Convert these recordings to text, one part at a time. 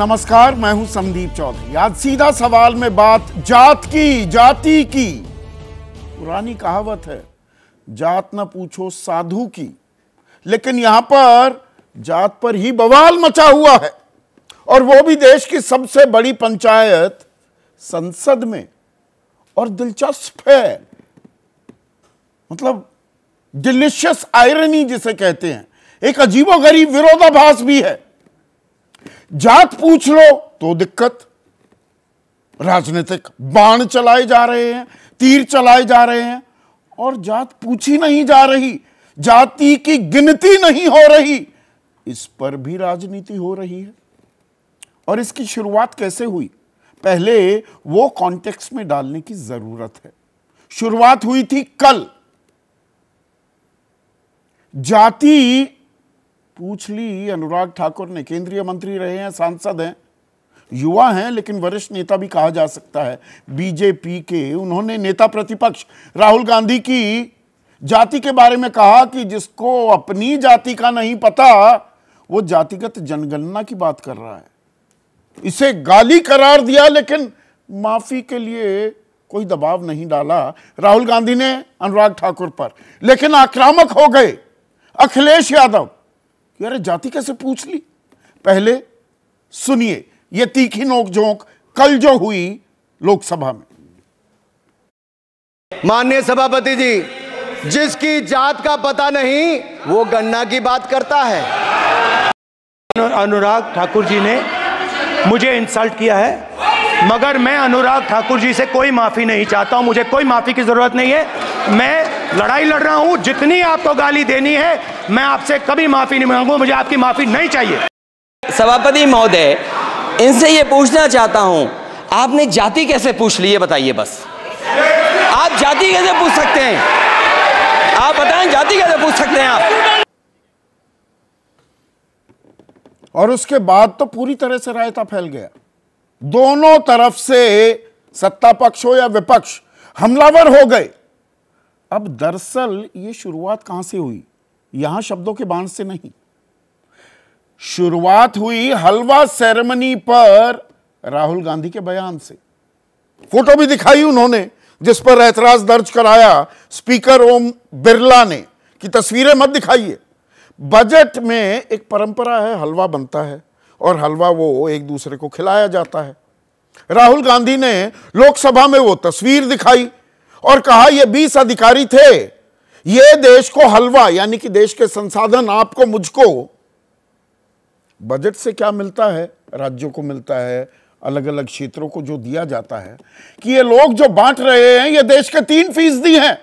नमस्कार मैं हूं संदीप चौधरी आज सीधा सवाल में बात जात की जाति की पुरानी कहावत है जात ना पूछो साधु की लेकिन यहां पर जात पर ही बवाल मचा हुआ है और वो भी देश की सबसे बड़ी पंचायत संसद में और दिलचस्प है मतलब डिलिशियस आयरनी जिसे कहते हैं एक अजीबोगरीब विरोधाभास भी है जात पूछ लो तो दिक्कत राजनीतिक बाण चलाए जा रहे हैं तीर चलाए जा रहे हैं और जात पूछी नहीं जा रही जाति की गिनती नहीं हो रही इस पर भी राजनीति हो रही है और इसकी शुरुआत कैसे हुई पहले वो कॉन्टेक्स्ट में डालने की जरूरत है शुरुआत हुई थी कल जाति पूछ ली अनुराग ठाकुर ने केंद्रीय मंत्री रहे हैं सांसद हैं युवा हैं लेकिन वरिष्ठ नेता भी कहा जा सकता है बीजेपी के उन्होंने नेता प्रतिपक्ष राहुल गांधी की जाति के बारे में कहा कि जिसको अपनी जाति का नहीं पता वो जातिगत जनगणना की बात कर रहा है इसे गाली करार दिया लेकिन माफी के लिए कोई दबाव नहीं डाला राहुल गांधी ने अनुराग ठाकुर पर लेकिन आक्रामक हो गए अखिलेश यादव कि अरे जाति कैसे पूछ ली पहले सुनिए ये तीखी नोकझोंक कल जो हुई लोकसभा में माननीय सभापति जी जिसकी जात का पता नहीं वो गन्ना की बात करता है अनुराग ठाकुर जी ने मुझे इंसल्ट किया है मगर मैं अनुराग ठाकुर जी से कोई माफ़ी नहीं चाहता हूँ मुझे कोई माफ़ी की ज़रूरत नहीं है मैं लड़ाई लड़ रहा हूँ जितनी आपको गाली देनी है मैं आपसे कभी माफ़ी नहीं मांगू मुझे आपकी माफ़ी नहीं चाहिए सभापति महोदय इनसे ये पूछना चाहता हूँ आपने जाति कैसे पूछ ली है बताइए बस आप जाति कैसे पूछ सकते हैं आप बताएं जाति कैसे पूछ सकते हैं आप और उसके बाद तो पूरी तरह से रायता फैल गया दोनों तरफ से सत्ता पक्ष हो या विपक्ष हमलावर हो गए अब दरअसल ये शुरुआत कहां से हुई यहां शब्दों के बाण से नहीं शुरुआत हुई हलवा सेरेमनी पर राहुल गांधी के बयान से फोटो भी दिखाई उन्होंने जिस पर एतराज दर्ज कराया स्पीकर ओम बिरला ने कि तस्वीरें मत दिखाइए बजट में एक परंपरा है हलवा बनता है और हलवा वो एक दूसरे को खिलाया जाता है राहुल गांधी ने लोकसभा में वो तस्वीर दिखाई और कहा ये बीस अधिकारी थे ये देश को हलवा यानी कि देश के संसाधन आपको मुझको बजट से क्या मिलता है राज्यों को मिलता है अलग अलग क्षेत्रों को जो दिया जाता है कि ये लोग जो बांट रहे हैं ये देश के तीन फीसदी हैं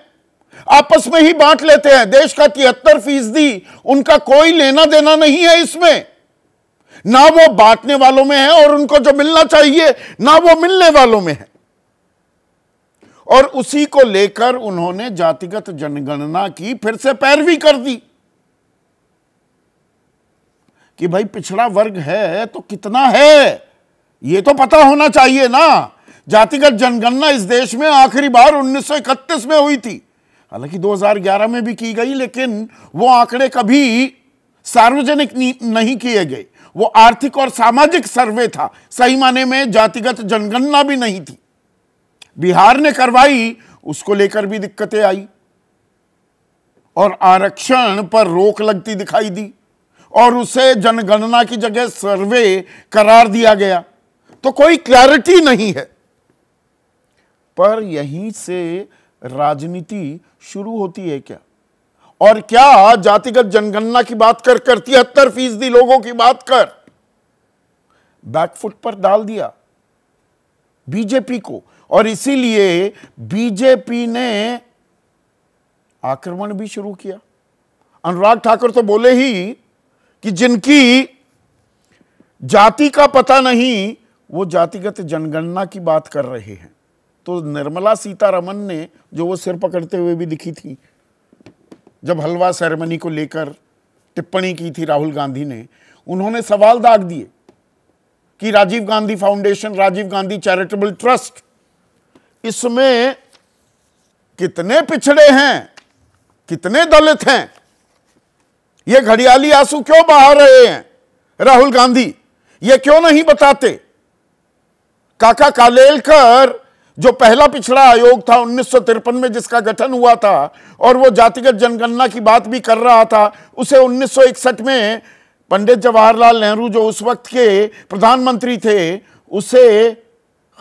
आपस में ही बांट लेते हैं देश का तिहत्तर फीसदी उनका कोई लेना देना नहीं है इसमें ना वो बांटने वालों में है और उनको जो मिलना चाहिए ना वो मिलने वालों में है और उसी को लेकर उन्होंने जातिगत जनगणना की फिर से पैरवी कर दी कि भाई पिछड़ा वर्ग है तो कितना है ये तो पता होना चाहिए ना जातिगत जनगणना इस देश में आखिरी बार 1931 में हुई थी हालांकि 2011 में भी की गई लेकिन वो आंकड़े कभी सार्वजनिक नहीं किए गए वो आर्थिक और सामाजिक सर्वे था सही माने में जातिगत जनगणना भी नहीं थी बिहार ने करवाई उसको लेकर भी दिक्कतें आई और आरक्षण पर रोक लगती दिखाई दी और उसे जनगणना की जगह सर्वे करार दिया गया तो कोई क्लैरिटी नहीं है पर यहीं से राजनीति शुरू होती है क्या और क्या जातिगत जनगणना की बात कर कर तिहत्तर फीसदी लोगों की बात कर बैकफुट पर डाल दिया बीजेपी को और इसीलिए बीजेपी ने आक्रमण भी शुरू किया अनुराग ठाकुर तो बोले ही कि जिनकी जाति का पता नहीं वो जातिगत जनगणना की बात कर रहे हैं तो निर्मला सीतारमन ने जो वो सिर पकड़ते हुए भी दिखी थी जब हलवा सेरेमनी को लेकर टिप्पणी की थी राहुल गांधी ने उन्होंने सवाल दाग दिए कि Rajiv Gandhi foundation Rajiv Gandhi charitable trust इसमें कितने पिछड़े हैं कितने दलित हैं ये घड़ियाली आंसू क्यों बहा रहे हैं राहुल गांधी ये क्यों नहीं बताते काका कालेलकर जो पहला पिछड़ा आयोग था उन्नीस में जिसका गठन हुआ था और वो जातिगत जनगणना की बात भी कर रहा था उसे उन्नीस में पंडित जवाहरलाल नेहरू जो उस वक्त के प्रधानमंत्री थे उसे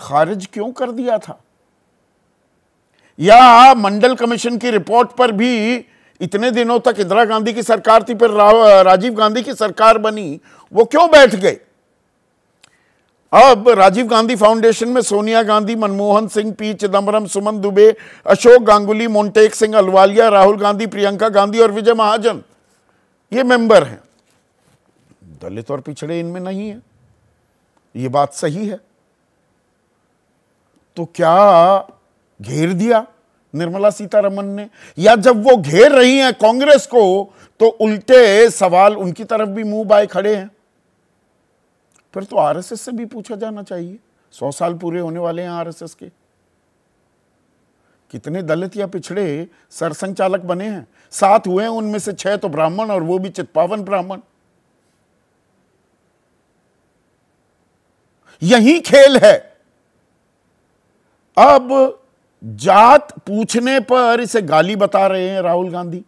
खारिज क्यों कर दिया था या मंडल कमीशन की रिपोर्ट पर भी इतने दिनों तक इंदिरा गांधी की सरकार थी फिर राजीव गांधी की सरकार बनी वो क्यों बैठ गए अब राजीव गांधी फाउंडेशन में सोनिया गांधी मनमोहन सिंह पी चिदम्बरम सुमन दुबे अशोक गांगुली मोन्टेक सिंह अलवालिया राहुल गांधी प्रियंका गांधी और विजय महाजन ये मेंबर हैं दलित और पिछड़े इनमें नहीं है ये बात सही है तो क्या घेर दिया निर्मला सीतारमन ने या जब वो घेर रही हैं कांग्रेस को तो उल्टे सवाल उनकी तरफ भी मुंह बाय खड़े हैं फिर तो आरएसएस से भी पूछा जाना चाहिए सौ साल पूरे होने वाले हैं आरएसएस के कितने दलित या पिछड़े सरसंचालक बने हैं सात हुए हैं उनमें से छह तो ब्राह्मण और वो भी चित्पावन ब्राह्मण यही खेल है अब जात पूछने पर इसे गाली बता रहे हैं राहुल गांधी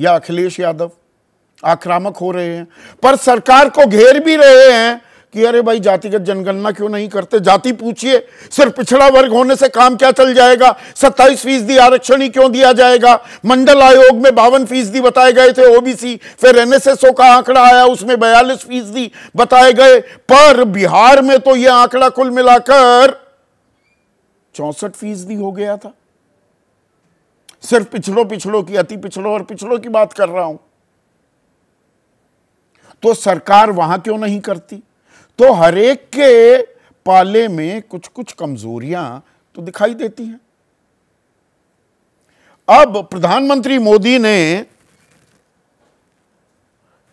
या अखिलेश यादव आक्रामक हो रहे हैं पर सरकार को घेर भी रहे हैं कि अरे भाई जातिगत जनगणना क्यों नहीं करते जाति पूछिए सिर्फ पिछड़ा वर्ग होने से काम क्या चल जाएगा सत्ताईस फीसदी आरक्षण ही क्यों दिया जाएगा मंडल आयोग में बावन फीसदी बताए गए थे ओबीसी फिर एनएसएसओ का आंकड़ा आया उसमें बयालीस फीसदी बताए गए पर बिहार में तो यह आंकड़ा कुल मिलाकर चौसठ फीसदी हो गया था सिर्फ पिछड़ों पिछड़ों की अति पिछड़ों और पिछड़ों की बात कर रहा हूं तो सरकार वहां क्यों नहीं करती तो हरेक के पाले में कुछ कुछ कमजोरियां तो दिखाई देती हैं अब प्रधानमंत्री मोदी ने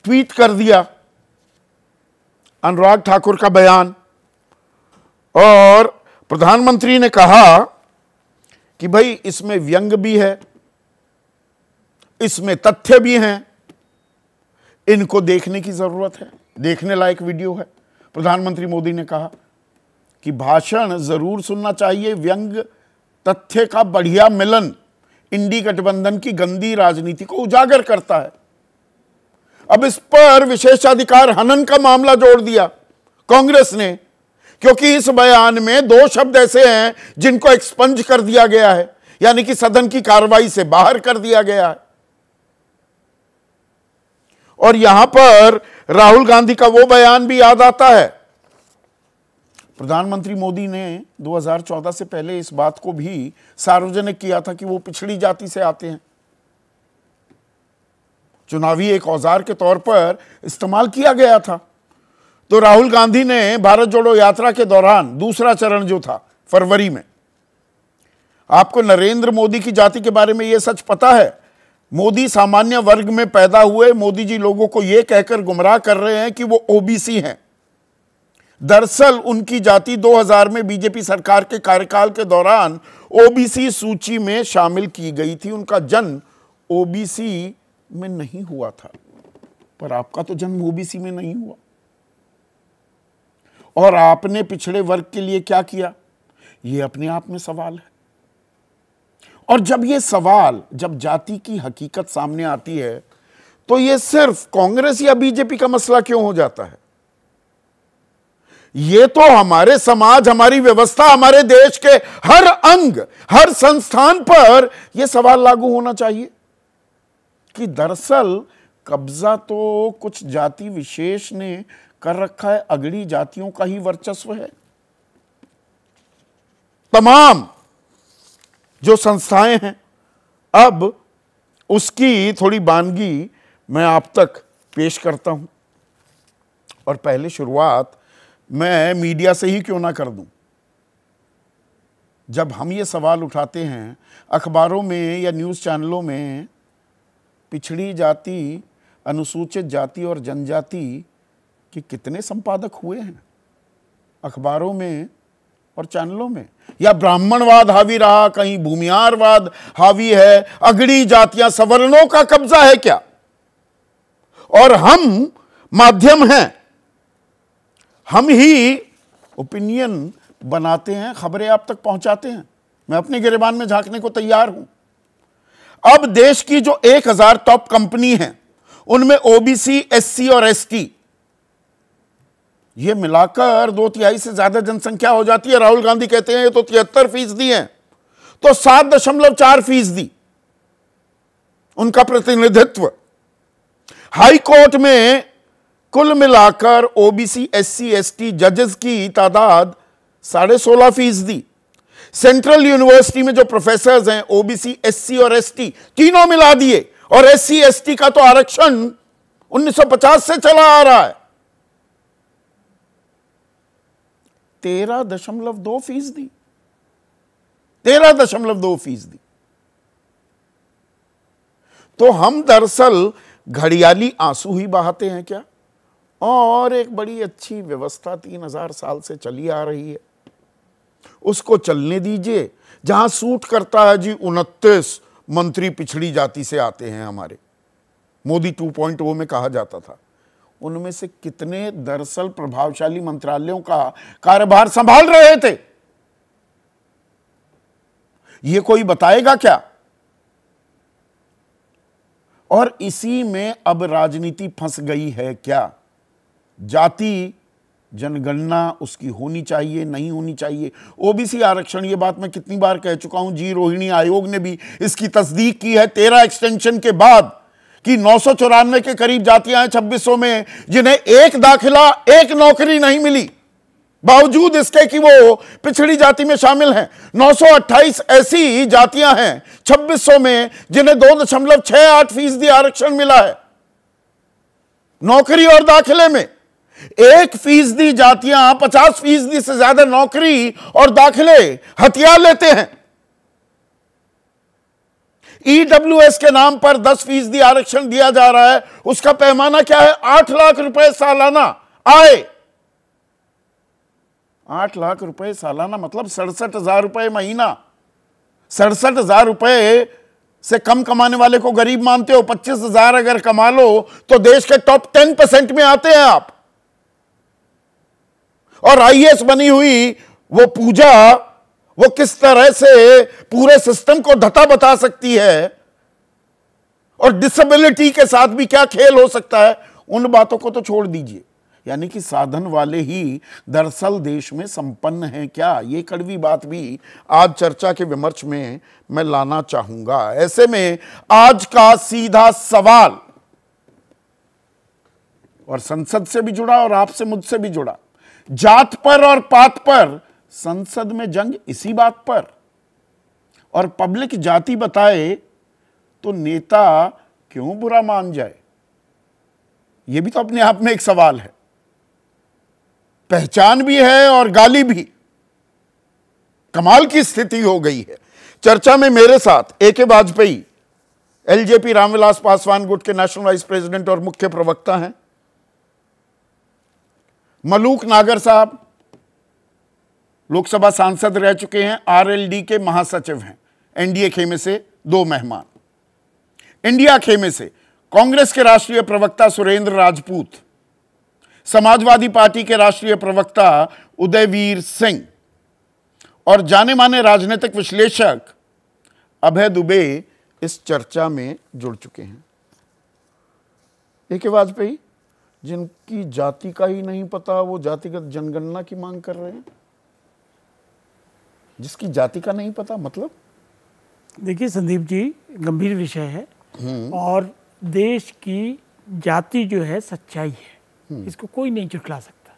ट्वीट कर दिया अनुराग ठाकुर का बयान और प्रधानमंत्री ने कहा कि भाई इसमें व्यंग भी है इसमें तथ्य भी हैं इनको देखने की जरूरत है देखने लायक वीडियो है प्रधानमंत्री मोदी ने कहा कि भाषण जरूर सुनना चाहिए व्यंग तथ्य का बढ़िया मिलन इंडी गठबंधन की गंदी राजनीति को उजागर करता है अब इस पर विशेषाधिकार हनन का मामला जोड़ दिया कांग्रेस ने क्योंकि इस बयान में दो शब्द ऐसे हैं जिनको एक्सपंज कर दिया गया है यानी कि सदन की कार्रवाई से बाहर कर दिया गया है और यहां पर राहुल गांधी का वो बयान भी याद आता है प्रधानमंत्री मोदी ने 2014 से पहले इस बात को भी सार्वजनिक किया था कि वो पिछड़ी जाति से आते हैं चुनावी एक औजार के तौर पर इस्तेमाल किया गया था तो राहुल गांधी ने भारत जोड़ो यात्रा के दौरान दूसरा चरण जो था फरवरी में आपको नरेंद्र मोदी की जाति के बारे में यह सच पता है मोदी सामान्य वर्ग में पैदा हुए मोदी जी लोगों को यह कहकर गुमराह कर रहे हैं कि वो ओबीसी हैं दरअसल उनकी जाति 2000 में बीजेपी सरकार के कार्यकाल के दौरान ओबीसी सूची में शामिल की गई थी उनका जन्म ओबीसी में नहीं हुआ था पर आपका तो जन्म ओबीसी में नहीं हुआ और आपने पिछड़े वर्ग के लिए क्या किया ये अपने आप में सवाल है और जब ये सवाल जब जाति की हकीकत सामने आती है तो ये सिर्फ कांग्रेस या बीजेपी का मसला क्यों हो जाता है ये तो हमारे समाज हमारी व्यवस्था हमारे देश के हर अंग हर संस्थान पर यह सवाल लागू होना चाहिए कि दरअसल कब्जा तो कुछ जाति विशेष ने कर रखा है अगली जातियों का ही वर्चस्व है तमाम जो संस्थाएं हैं अब उसकी थोड़ी बानगी मैं आप तक पेश करता हूं और पहले शुरुआत मैं मीडिया से ही क्यों ना कर दूं जब हम ये सवाल उठाते हैं अखबारों में या न्यूज़ चैनलों में पिछड़ी जाति अनुसूचित जाति और जनजाति के कितने संपादक हुए हैं अखबारों में और चैनलों में या ब्राह्मणवाद हावी रहा कहीं भूमियारवाद हावी है अगड़ी जातियां सवर्णों का कब्जा है क्या और हम माध्यम हैं हम ही ओपिनियन बनाते हैं खबरें आप तक पहुंचाते हैं मैं अपने गिरबान में झांकने को तैयार हूं अब देश की जो एक हजार टॉप कंपनी है उनमें ओबीसी एससी और एसटी ये मिलाकर दो तिहाई से ज्यादा जनसंख्या हो जाती है राहुल गांधी कहते हैं ये तो तिहत्तर फीसदी है तो सात दशमलव चार फीसदी उनका प्रतिनिधित्व हाई कोर्ट में कुल मिलाकर ओबीसी एससी एसटी जजेस की तादाद साढ़े सोलह फीसदी सेंट्रल यूनिवर्सिटी में जो प्रोफेसर्स हैं ओबीसी एससी और एसटी तीनों मिला दिए और एससी एसटी का तो आरक्षण 1950 से चला आ रहा है तेरह दशमलव दो फीसदी तेरह दशमलव दो फीसदी तो हम दरअसल घड़ियाली आंसू ही बहाते हैं क्या और एक बड़ी अच्छी व्यवस्था तीन हजार साल से चली आ रही है उसको चलने दीजिए जहां सूट करता है जी उनतीस मंत्री पिछड़ी जाति से आते हैं हमारे मोदी 2.0 में कहा जाता था उनमें से कितने दरअसल प्रभावशाली मंत्रालयों का कार्यभार संभाल रहे थे यह कोई बताएगा क्या और इसी में अब राजनीति फंस गई है क्या जाति जनगणना उसकी होनी चाहिए नहीं होनी चाहिए ओबीसी आरक्षण ये बात मैं कितनी बार कह चुका हूं जी रोहिणी आयोग ने भी इसकी तस्दीक की है तेरह एक्सटेंशन के बाद कि नौ के करीब जातियां हैं 2600 में जिन्हें एक दाखिला एक नौकरी नहीं मिली बावजूद इसके कि वो पिछड़ी जाति में शामिल हैं 928 ऐसी जातियां हैं 2600 में जिन्हें दो दशमलव छह आठ फीसदी आरक्षण मिला है नौकरी और दाखिले में एक फीसदी जातियां 50 फीसदी से ज्यादा नौकरी और दाखिले हथियार लेते हैं ईडब्ल्यूएस e के नाम पर दस फीसदी आरक्षण दिया जा रहा है उसका पैमाना क्या है आठ लाख रुपए सालाना आए आठ लाख रुपए सालाना मतलब सड़सठ हजार रुपए महीना सड़सठ हजार रुपए से कम कमाने वाले को गरीब मानते हो पच्चीस हजार अगर कमा लो तो देश के टॉप टेन परसेंट में आते हैं आप और आईएएस बनी हुई वो पूजा वो किस तरह से पूरे सिस्टम को धता बता सकती है और डिसेबिलिटी के साथ भी क्या खेल हो सकता है उन बातों को तो छोड़ दीजिए यानी कि साधन वाले ही दरअसल देश में संपन्न हैं क्या ये कड़वी बात भी आज चर्चा के विमर्श में मैं लाना चाहूंगा ऐसे में आज का सीधा सवाल और संसद से भी जुड़ा और आपसे मुझसे भी जुड़ा जात पर और पात पर संसद में जंग इसी बात पर और पब्लिक जाति बताए तो नेता क्यों बुरा मान जाए यह भी तो अपने आप में एक सवाल है पहचान भी है और गाली भी कमाल की स्थिति हो गई है चर्चा में मेरे साथ ए के वाजपेयी एलजेपी रामविलास पासवान गुट के नेशनल वाइस प्रेसिडेंट और मुख्य प्रवक्ता हैं मलूक नागर साहब लोकसभा सांसद रह चुके हैं आरएलडी के महासचिव हैं एनडीए खेमे से दो मेहमान इंडिया खेमे से कांग्रेस के राष्ट्रीय प्रवक्ता सुरेंद्र राजपूत समाजवादी पार्टी के राष्ट्रीय प्रवक्ता उदयवीर सिंह और जाने माने राजनीतिक विश्लेषक अभय दुबे इस चर्चा में जुड़ चुके हैं एक वाजपेयी जिनकी जाति का ही नहीं पता वो जातिगत जनगणना की मांग कर रहे हैं जिसकी जाति का नहीं पता मतलब देखिए संदीप जी गंभीर विषय है हम्म। और देश की जाति जो है सच्चाई है हम्म। इसको कोई नहीं चुटला सकता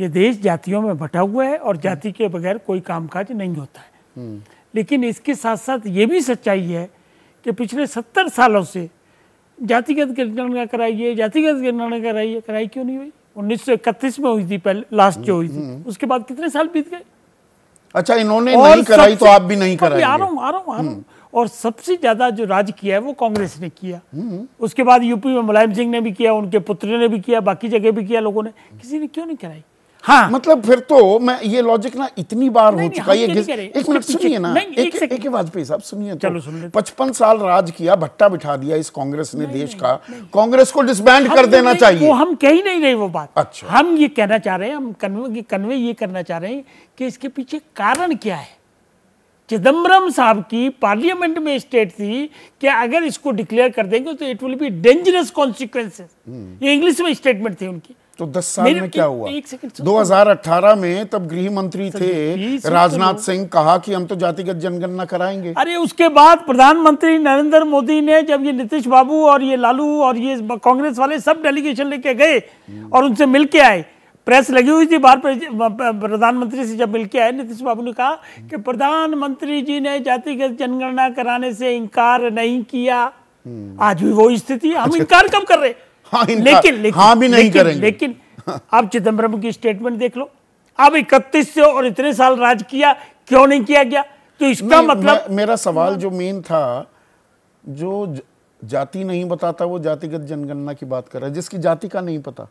ये देश जातियों में बटा हुआ है और जाति के बगैर कोई कामकाज नहीं होता है हम्म। लेकिन इसके साथ साथ ये भी सच्चाई है कि पिछले सत्तर सालों से जातिगत जनगणना कराइए जातिगत जनगणना कराइए कराई क्यों नहीं हुई उन्नीस में हुई थी पहले लास्ट जो हुई थी उसके बाद कितने साल बीत गए अच्छा इन्होंने नहीं कराई तो आप भी नहीं कर आ रहा आ रहा हम्म। और सबसे ज्यादा जो राज किया है वो कांग्रेस ने किया हम्म। उसके बाद यूपी में मुलायम सिंह ने भी किया उनके पुत्र ने भी किया बाकी जगह भी किया लोगों ने किसी ने क्यों नहीं कराई हाँ मतलब फिर तो मैं ये लॉजिक ना इतनी बार हो चुका है एक मिनट सुनिए ना एक एक वाजपेयी साहब सुनिए तो पचपन साल राज किया भट्टा बिठा दिया इस कांग्रेस ने देश का कांग्रेस को डिसबैंड कर तो देना चाहिए वो हम कह ही नहीं रहे वो बात अच्छा हम ये कहना चाह रहे हैं हम कन्वे कन्वे ये करना चाह रहे हैं कि इसके पीछे कारण क्या है चिदम्बरम साहब की पार्लियामेंट में स्टेट थी कि अगर इसको डिक्लेयर कर देंगे तो it will be dangerous consequences ये इंग्लिश में स्टेटमेंट थी उनकी तो दस साल में क्या हुआ 2018 में तब गृह मंत्री थे राजनाथ सिंह कहा कि हम तो जातिगत जनगणना कराएंगे अरे उसके बाद प्रधानमंत्री नरेंद्र मोदी ने जब ये नीतीश बाबू और ये लालू और ये कांग्रेस वाले सब डेलीगेशन लेके गए और उनसे मिलके आए प्रेस लगी हुई थी बाहर प्रधानमंत्री से जब मिलके आए नीतीश बाबू ने कहा कि प्रधानमंत्री जी ने जातिगत जनगणना कराने से इनकार नहीं किया हम्म। आज भी वो स्थिति हम अच्छा। इनकार कब कर रहे हैं हाँ लेकिन, लेकिन हाँ भी नहीं लेकिन, करेंगे लेकिन आप चिदम्बरम की स्टेटमेंट देख लो अब इकतीस से और इतने साल राज किया क्यों नहीं किया गया तो इसका मतलब मेरा सवाल जो मेन था जो जाति नहीं बताता वो जातिगत जनगणना की बात कर रहा है जिसकी जाति का नहीं पता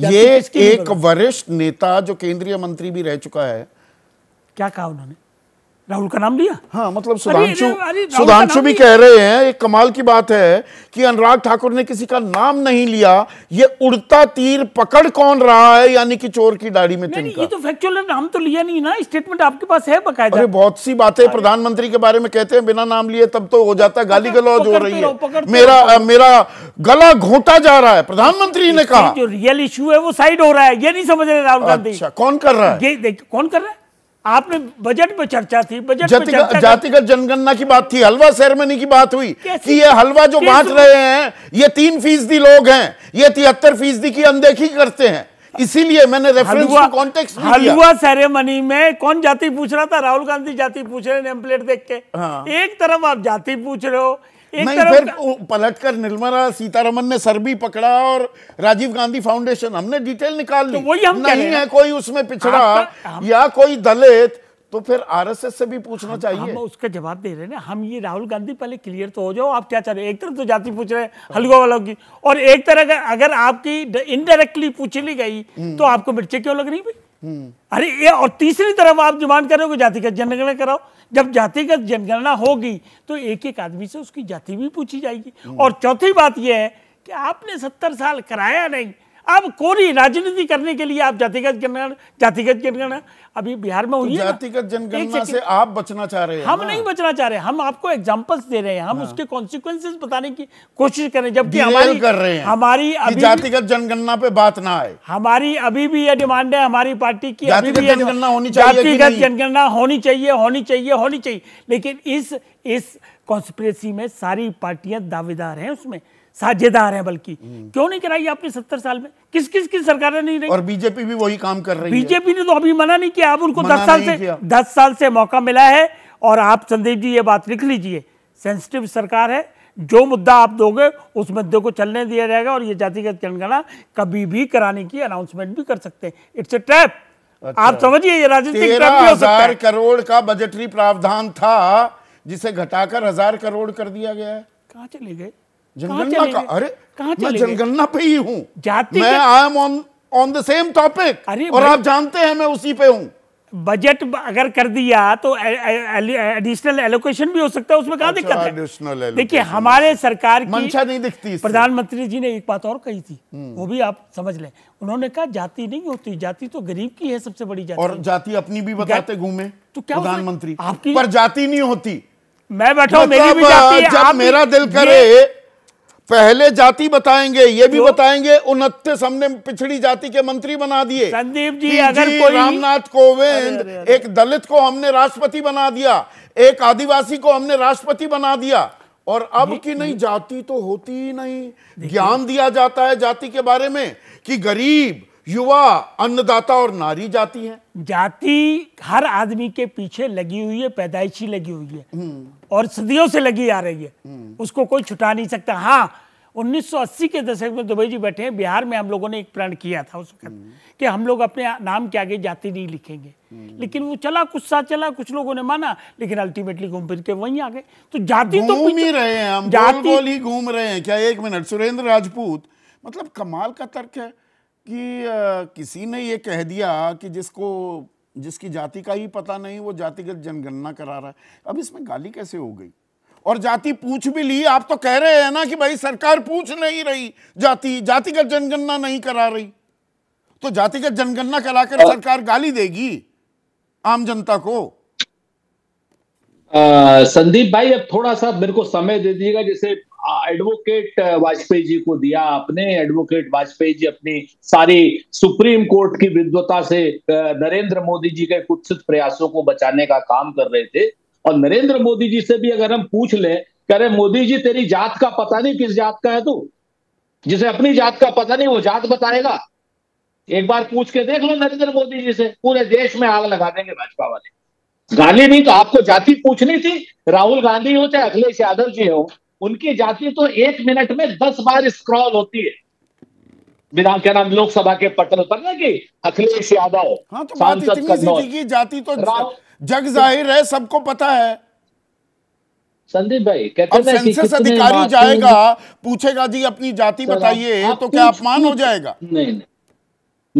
ये एक वरिष्ठ नेता जो केंद्रीय मंत्री भी रह चुका है क्या कहा उन्होंने राहुल का नाम लिया हाँ मतलब सुधांशु सुधांशु भी कह रहे हैं एक कमाल की बात है कि अनुराग ठाकुर ने किसी का नाम नहीं लिया ये उड़ता तीर पकड़ कौन रहा है यानी कि चोर की दाढ़ी में नहीं, ये तो फैक्चुअल नाम तो लिया नहीं ना स्टेटमेंट आपके पास है बकायदा अरे बहुत सी बातें प्रधानमंत्री के बारे में कहते हैं बिना नाम लिए तब तो हो जाता है गाली गलौज हो रही है मेरा मेरा गला घोटा जा रहा है प्रधानमंत्री ने कहा जो रियल इश्यू है वो साइड हो रहा है ये नहीं समझ रहे राहुल अच्छा, गांधी कौन कर रहा है कौन कर रहा है आपने बजट पे चर्चा थी बजट जातिगत जनगणना की बात थी हलवा सेरेमनी की बात हुई कि ये हलवा जो बांट रहे हैं ये तीन फीसदी लोग हैं ये तिहत्तर फीसदी की अनदेखी करते हैं इसीलिए मैंने रेफरेंस कॉन्टेक्स्ट हलवा सेरेमनी में कौन जाति पूछ रहा था राहुल गांधी जाति पूछ रहे नेम प्लेट देख के हाँ। एक तरफ आप जाति पूछ रहे हो नहीं फिर पलट कर निर्मला सीतारमन ने सर भी पकड़ा और राजीव गांधी फाउंडेशन हमने डिटेल निकाल तो ली तो वही हम नहीं है कोई उसमें पिछड़ा हम... या कोई दलित तो फिर आरएसएस से भी पूछना हम, चाहिए हम उसका जवाब दे रहे हैं हम ये राहुल गांधी पहले क्लियर तो हो जाओ आप क्या चाह रहे एक तरफ तो जाति पूछ रहे हैं हलवा वालों की और एक तरह अगर आपकी इनडायरेक्टली पूछ ली गई हम्म। तो आपको मिर्चे क्यों लग रही हम्म। अरे ये और तीसरी तरफ आप डिमांड कर रहे हो जाति का जनगणना कराओ जब जातिगत जनगणना होगी तो एक एक आदमी से उसकी जाति भी पूछी जाएगी और चौथी बात यह है कि आपने सत्तर साल कराया नहीं अब कोरी राजनीति करने के लिए आप जातिगत जनगणना जातिगत जनगणना अभी बिहार में हुई तो जातिगत जनगणना से आप बचना चाह रहे हैं हम नहीं बचना चाह रहे हम आपको एग्जांपल्स दे रहे हैं हम हाँ। उसके कॉन्सिक्वेंसेस बताने की कोशिश कर रहे हैं जबकि हमारी कर रहे हैं हमारी अभी जातिगत जनगणना पे बात ना आए हमारी अभी भी यह डिमांड है हमारी पार्टी की अभी भी जनगणना होनी चाहिए जातिगत जनगणना होनी चाहिए होनी चाहिए होनी चाहिए लेकिन इस इस कॉन्स्परेसी में सारी पार्टियां दावेदार हैं उसमें साझेदार हैं बल्कि हम्म। क्यों नहीं कराई आपने सत्तर साल में किस किस की ने नहीं रही और बीजेपी भी वही काम कर रही बीजेपी ने तो अभी मना नहीं किया अब उनको दस साल से दस साल से मौका मिला है और आप संदीप जी ये बात लिख लीजिए सेंसिटिव सरकार है जो मुद्दा आप दोगे उस मुद्दे को चलने दिया जाएगा और ये जातिगत जनगणना कभी भी कराने की अनाउंसमेंट भी कर सकते हैं इट्स ए ट्रैप आप समझिए ये राजनीतिक ट्रैप भी हो सकता है करोड़ का बजटरी प्रावधान था जिसे घटाकर हजार करोड़ कर दिया गया है कहा चले गए जनगणना का अरे कहा मैं जनगणना पे ही हूँ मैं I am on on the same topic और आप जानते हैं मैं उसी पे हूँ बजट अगर कर दिया तो एडिशनल एलोकेशन भी हो सकता है उसमें कहा अच्छा, दिक्कत है देखिए हमारे सरकार की मंशा नहीं दिखती प्रधानमंत्री जी ने एक बात और कही थी हम्म। वो भी आप समझ लें उन्होंने कहा जाति नहीं होती जाति तो गरीब की है सबसे बड़ी जाति और जाति अपनी भी बताते घूमे तो क्या प्रधानमंत्री आपकी पर जाति नहीं होती मैं बैठा मेरी भी मतलब, जाति है जब मेरा दिल करे पहले जाति बताएंगे ये भी बताएंगे उनतीस हमने पिछड़ी जाति के मंत्री बना दिए संदीप जी अगर कोई रामनाथ कोविंद एक दलित को हमने राष्ट्रपति बना दिया एक आदिवासी को हमने राष्ट्रपति बना दिया और अब की नहीं जाति तो होती ही नहीं ज्ञान दिया जाता है जाति के बारे में कि गरीब युवा अन्नदाता और नारी जाति है जाति हर आदमी के पीछे लगी हुई है पैदाइशी लगी हुई है हम्म। और सदियों से लगी आ रही है हम्म। उसको कोई छुटा नहीं सकता हाँ 1980 के दशक में दुबई जी बैठे हैं बिहार में हम लोगों ने एक प्रण किया था उस वक्त हम्म। कि हम लोग अपने नाम के आगे जाति नहीं लिखेंगे लेकिन वो चला कुछ साथ चला कुछ लोगों ने माना लेकिन अल्टीमेटली घूम फिर के वहीं आ गए तो जाति तो घूम ही रहे हैं हम जाति ही घूम रहे हैं क्या एक मिनट सुरेंद्र राजपूत मतलब कमाल का तर्क है कि किसी ने ये कह दिया कि जिसको जिसकी जाति का ही पता नहीं वो जातिगत जनगणना करा रहा है अब इसमें गाली कैसे हो गई और जाति पूछ भी ली आप तो कह रहे हैं ना कि भाई सरकार पूछ नहीं रही जाति जातिगत जनगणना नहीं करा रही तो जातिगत जनगणना कराकर सरकार गाली देगी आम जनता को संदीप भाई अब थोड़ा सा मेरे को समय दे दीजिएगा जैसे एडवोकेट वाजपेयी जी को दिया आपने एडवोकेट वाजपेयी जी अपनी सारी सुप्रीम कोर्ट की विद्वता से uh, नरेंद्र मोदी जी के कुत्सित प्रयासों को बचाने का काम कर रहे थे और नरेंद्र मोदी जी से भी अगर हम पूछ लें अरे मोदी जी तेरी जात का पता नहीं किस जात का है तू जिसे अपनी जात का पता नहीं वो जात बताएगा एक बार पूछ के देख लो नरेंद्र मोदी जी से पूरे देश में आग लगा देंगे भाजपा वाले गांधी नहीं तो आपको जाति पूछनी थी राहुल गांधी हो चाहे अखिलेश यादव जी हो उनकी जाती तो एक मिनट में दस बार स्क्रॉल होती है बिना क्या नाम लोकसभा के पटल पर ना कि अखिलेश यादव हाँ तो बात की जाती तो जग जाहिर है सबको पता है संदीप भाई कहते हैं सेंसस अधिकारी जाएगा पूछेगा जी अपनी जाति बताइए तो क्या अपमान हो जाएगा नहीं नहीं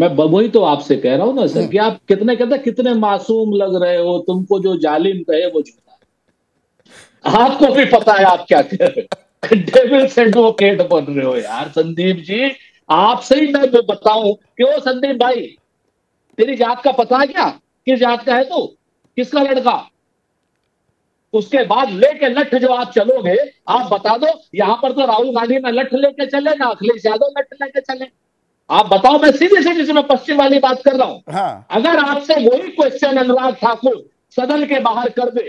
मैं वही तो आपसे कह रहा हूँ ना सर हाँ। कि आप कितने कहते कितने मासूम लग रहे हो तुमको जो जालिम कहे वो जो आपको भी पता है आप क्या कर डेविल्स एडवोकेट बन रहे हो यार संदीप जी आपसे ही मैं बताऊं क्यों संदीप भाई तेरी जात का पता है क्या किस जात का है तू किसका लड़का उसके बाद लेके लठ जो आप चलोगे आप बता दो यहां पर तो राहुल गांधी ना लठ लेके चले ना अखिलेश यादव लठ लेके चले आप बताओ मैं सीधे सीधे से मैं पश्चिम वाली बात कर रहा हूं हाँ। अगर आपसे वही क्वेश्चन अनुराग ठाकुर सदन के बाहर कर दे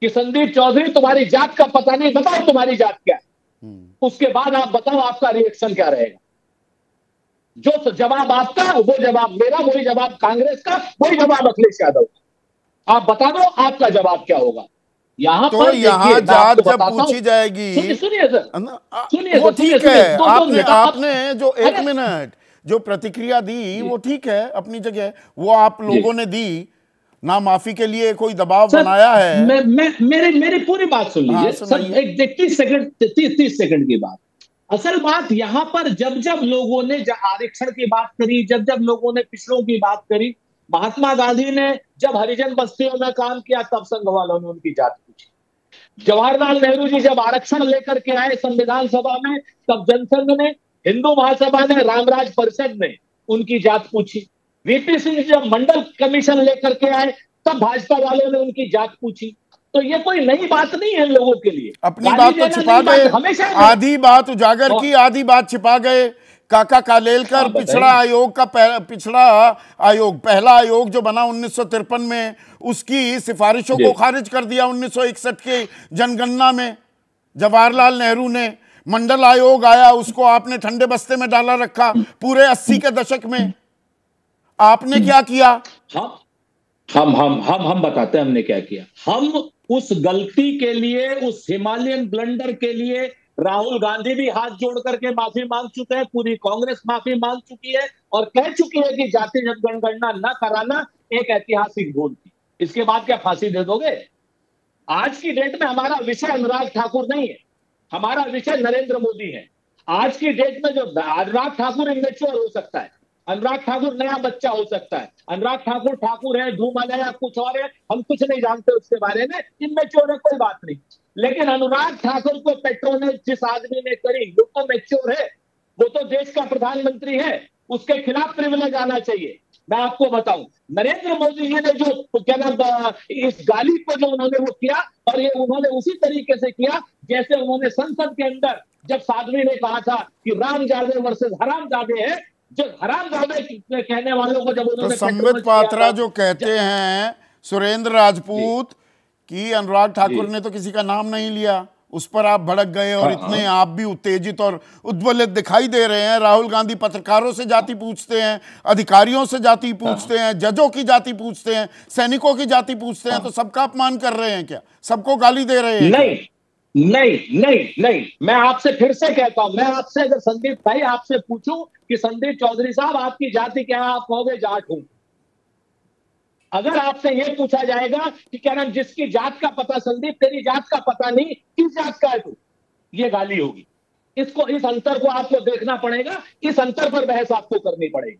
कि संदीप चौधरी तुम्हारी जात का पता नहीं बताओ तुम्हारी जात क्या है हम्म। उसके बाद आप बताओ आपका रिएक्शन क्या रहेगा जो जवाब आपका वो जवाब मेरा वही जवाब कांग्रेस का वही जवाब अखिलेश यादव का आप बता दो आपका जवाब क्या होगा यहाँ तो पर यहाँ जात जब पूछी जाएगी सुनिए सर वो ठीक है आपने आपने जो एक मिनट जो प्रतिक्रिया दी वो ठीक है अपनी जगह वो आप लोगों ने दी ना माफी के लिए कोई दबाव सर, बनाया है मैं, मैं, मेरे मेरे पूरी बात सुन लीजिए हाँ, सर एक तीस सेकंड तीस तीस सेकंड की बात असल बात यहाँ पर जब जब लोगों ने आरक्षण की बात करी जब जब लोगों ने पिछड़ों की बात करी महात्मा गांधी ने जब हरिजन बस्तियों में काम किया तब संघ वालों ने उनकी जात पूछी जवाहरलाल नेहरू जी जब आरक्षण लेकर के आए संविधान सभा में तब जनसंघ ने हिंदू महासभा ने रामराज परिषद ने उनकी जात पूछी वीपी सिंह जब मंडल कमीशन लेकर के आए तब भाजपा वालों ने उनकी जात पूछी तो ये कोई नई बात नहीं है लोगों के लिए अपनी बात तो छिपा गए हमेशा आधी बात उजागर की आधी बात छिपा गए काका कालेलकर पिछड़ा आयोग का पह, पिछड़ा आयोग पहला आयोग जो बना उन्नीस में उसकी सिफारिशों को खारिज कर दिया उन्नीस के जनगणना में जवाहरलाल नेहरू ने मंडल आयोग आया उसको आपने ठंडे बस्ते में डाला रखा पूरे अस्सी के दशक में आपने क्या किया हम हाँ, हम हम हम हम बताते हैं हमने क्या किया हम उस गलती के लिए उस हिमालयन ब्लंडर के लिए राहुल गांधी भी हाथ जोड़ करके माफी मांग चुके हैं पूरी कांग्रेस माफी मांग चुकी है और कह चुकी है कि जाति जनगणना न कराना एक ऐतिहासिक भूल थी इसके बाद क्या फांसी दे दोगे आज की डेट में हमारा विषय अनुराग ठाकुर नहीं है हमारा विषय नरेंद्र मोदी है आज की डेट में जो अनुराग ठाकुर इमेच्योर हो सकता है अनुराग ठाकुर नया बच्चा हो सकता है अनुराग ठाकुर ठाकुर है धूम है या कुछ और है हम कुछ नहीं जानते उसके बारे में इनमें चोर है कोई बात नहीं लेकिन अनुराग ठाकुर को पेट्रोनेट जिस आदमी ने करी वो तो मेच्योर है वो तो देश का प्रधानमंत्री है उसके खिलाफ प्रिविलेज आना चाहिए मैं आपको बताऊं नरेंद्र मोदी जी ने जो क्या नाम इस गाली को जो उन्होंने वो किया और ये उन्होंने उसी तरीके से किया जैसे उन्होंने संसद के अंदर जब साधवी ने कहा था कि राम जादे वर्सेस हराम जादे है जो हराम कहने वालों को जब तो संबित पात्रा जो कहते हैं सुरेंद्र राजपूत कि अनुराग ठाकुर ने तो किसी का नाम नहीं लिया उस पर आप भड़क गए और हाँ, इतने हाँ। आप भी उत्तेजित और उद्वलित दिखाई दे रहे हैं राहुल गांधी पत्रकारों से जाति पूछते हैं अधिकारियों से जाति हाँ। पूछते हैं जजों की जाति पूछते हैं सैनिकों की जाति पूछते हैं तो सबका अपमान कर रहे हैं क्या सबको गाली दे रहे हैं नहीं नहीं नहीं नहीं मैं आपसे फिर से कहता हूं मैं आपसे अगर संदीप भाई आपसे पूछूं कि संदीप चौधरी साहब आपकी जाति क्या है आप कहोगे जाट हूं अगर आपसे यह पूछा जाएगा कि क्या नाम जिसकी जात का पता संदीप तेरी जात का पता नहीं किस जात का है तू ये गाली होगी इसको इस अंतर को आपको देखना पड़ेगा इस अंतर पर बहस आपको करनी पड़ेगी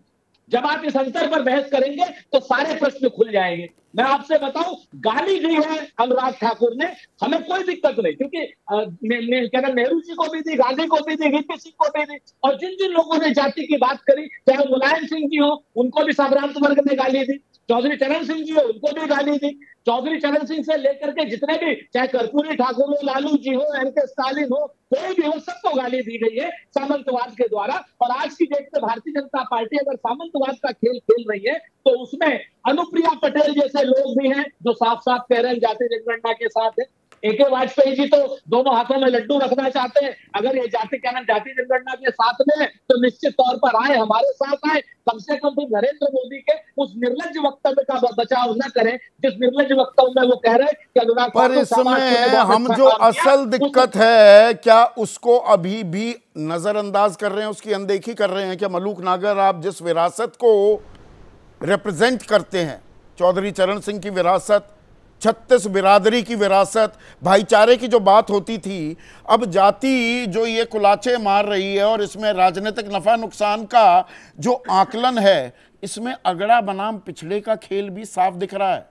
जब आप इस अंतर पर बहस करेंगे तो सारे प्रश्न खुल जाएंगे मैं आपसे बताऊं गाली दी है अनुराग ठाकुर ने हमें कोई दिक्कत नहीं क्योंकि नेहरू जी को भी दी गांधी को भी दी वीपी सिंह को भी दी और जिन जिन लोगों ने जाति की बात करी चाहे मुलायम सिंह जी हो उनको भी साबरांत वर्ग ने गाली दी चौधरी चरण सिंह जी हो उनको भी गाली दी चौधरी चरण सिंह से लेकर के जितने भी चाहे कर्पूरी ठाकुर हो लालू जी हो एम के स्टालिन हो कोई भी हो सबको गाली दी गई है सामंतवाद के द्वारा और आज की डेट में भारतीय जनता पार्टी अगर सामंतवाद का खेल खेल रही है तो उसमें अनुप्रिया पटेल जैसे लोग भी हैं जो साफ साफ कह रहे हैं जाति जनगणना के साथ है ए के वाजपेयी जी तो दोनों हाथों में लड्डू रखना चाहते हैं अगर ये जाति क्या नाम जाति जनगणना के साथ में तो निश्चित तौर पर आए हमारे साथ आए कम से कम तो नरेंद्र मोदी के उस निर्लज वक्तव्य का बचाव न करें जिस निर्लज वक्तव्य में वो कह रहे हैं कि अनुराग पर इसमें हम अच्छा जो असल दिक्कत है क्या उसको अभी भी नजरअंदाज कर रहे हैं उसकी अनदेखी कर रहे हैं क्या मलूक नागर आप जिस विरासत को रिप्रेजेंट करते हैं चौधरी चरण सिंह की विरासत छत्तीस बिरादरी की विरासत भाईचारे की जो बात होती थी अब जाति जो ये कुलाचे मार रही है और इसमें राजनीतिक नफ़ा नुकसान का जो आकलन है इसमें अगड़ा बनाम पिछड़े का खेल भी साफ दिख रहा है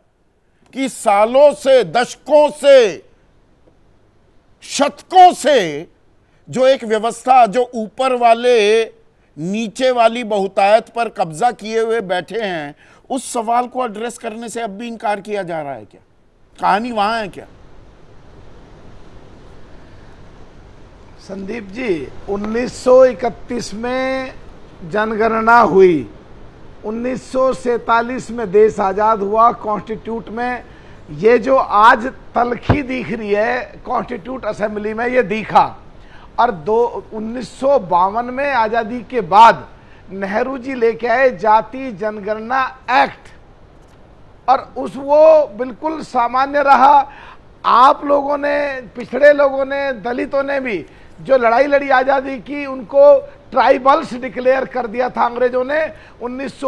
कि सालों से दशकों से शतकों से जो एक व्यवस्था जो ऊपर वाले नीचे वाली बहुतायत पर कब्जा किए हुए बैठे हैं उस सवाल को एड्रेस करने से अब भी इनकार किया जा रहा है क्या कहानी वहां है क्या संदीप जी 1931 में जनगणना हुई उन्नीस में देश आज़ाद हुआ कॉन्स्टिट्यूट में ये जो आज तलखी दिख रही है कॉन्स्टिट्यूट असेंबली में ये दिखा और दो उन्नीस में आज़ादी के बाद नेहरू जी लेके आए जाति जनगणना एक्ट और उस वो बिल्कुल सामान्य रहा आप लोगों ने पिछड़े लोगों ने दलितों ने भी जो लड़ाई लड़ी आज़ादी की उनको ट्राइबल्स डिक्लेयर कर दिया था अंग्रेजों ने उन्नीस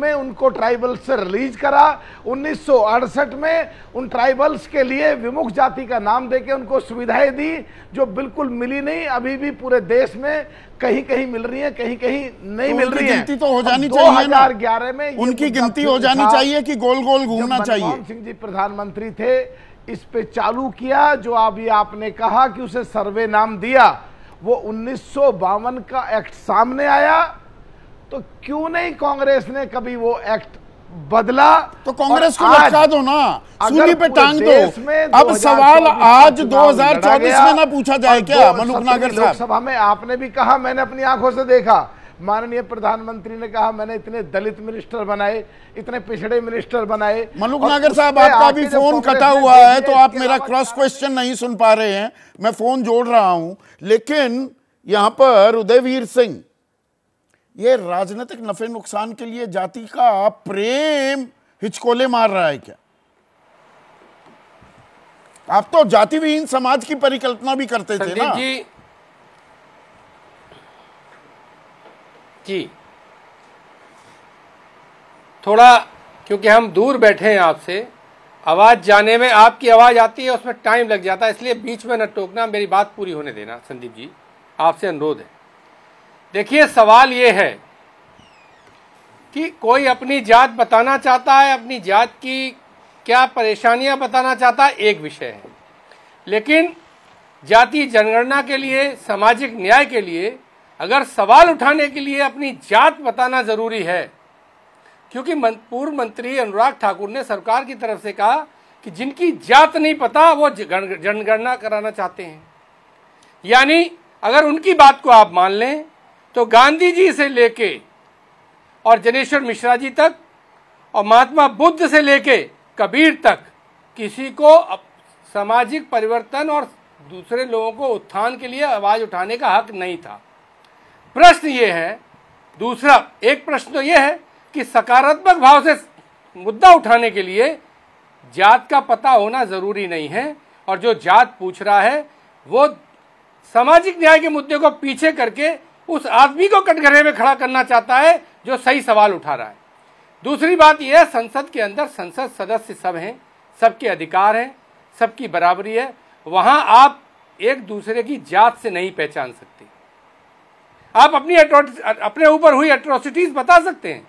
में उनको ट्राइबल्स से रिलीज करा उन्नीस में उन ट्राइबल्स के लिए विमुख जाति का नाम देके उनको सुविधाएं दी जो बिल्कुल मिली नहीं अभी भी पूरे देश में कहीं कहीं मिल रही है कहीं कहीं नहीं तो मिल रही है तो हो जानी तो चाहिए हजार ग्यारह में उनकी गिनती हो जानी चाहिए कि गोल गोल घूमना चाहिए सिंह जी प्रधानमंत्री थे इस पे चालू किया जो अभी आपने कहा कि उसे सर्वे नाम दिया वो उन्नीस का एक्ट सामने आया तो क्यों नहीं कांग्रेस ने कभी वो एक्ट बदला तो कांग्रेस को लटका दो ना सूली पे टांग दो अब सवाल आज 2024 में ना पूछा जाए क्या मनुक नागर लोकसभा में आपने भी कहा मैंने अपनी आंखों से देखा माननीय प्रधानमंत्री ने कहा मैंने इतने दलित मिनिस्टर बनाए इतने पिछड़े मिनिस्टर बनाए मनुक नागर साहब आपका भी फोन कटा हुआ है तो आप मेरा क्रॉस क्वेश्चन नहीं सुन पा रहे हैं मैं फोन जोड़ रहा हूं लेकिन यहां पर उदयवीर सिंह ये राजनीतिक नफे नुकसान के लिए जाति का प्रेम हिचकोले मार रहा है क्या आप तो जाति विहीन समाज की परिकल्पना भी करते थे ना जी जी थोड़ा क्योंकि हम दूर बैठे हैं आपसे आवाज जाने में आपकी आवाज आती है उसमें टाइम लग जाता है इसलिए बीच में न टोकना मेरी बात पूरी होने देना संदीप जी आपसे अनुरोध है देखिए सवाल ये है कि कोई अपनी जात बताना चाहता है अपनी जात की क्या परेशानियां बताना चाहता है एक विषय है लेकिन जाति जनगणना के लिए सामाजिक न्याय के लिए अगर सवाल उठाने के लिए अपनी जात बताना जरूरी है क्योंकि पूर्व मंत्री अनुराग ठाकुर ने सरकार की तरफ से कहा कि जिनकी जात नहीं पता वो जनगणना कराना चाहते हैं यानी अगर उनकी बात को आप मान लें तो गांधी जी से लेके और जनेश्वर मिश्रा जी तक और महात्मा बुद्ध से लेके कबीर तक किसी को सामाजिक परिवर्तन और दूसरे लोगों को उत्थान के लिए आवाज उठाने का हक नहीं था प्रश्न ये है दूसरा एक प्रश्न तो ये है कि सकारात्मक भाव से मुद्दा उठाने के लिए जात का पता होना जरूरी नहीं है और जो जात पूछ रहा है वो सामाजिक न्याय के मुद्दे को पीछे करके उस आदमी को कटघरे में खड़ा करना चाहता है जो सही सवाल उठा रहा है दूसरी बात यह है संसद के अंदर संसद सदस्य सब हैं सबके अधिकार हैं सबकी बराबरी है वहां आप एक दूसरे की जात से नहीं पहचान सकते आप अपनी अपने ऊपर हुई एट्रोसिटीज बता सकते हैं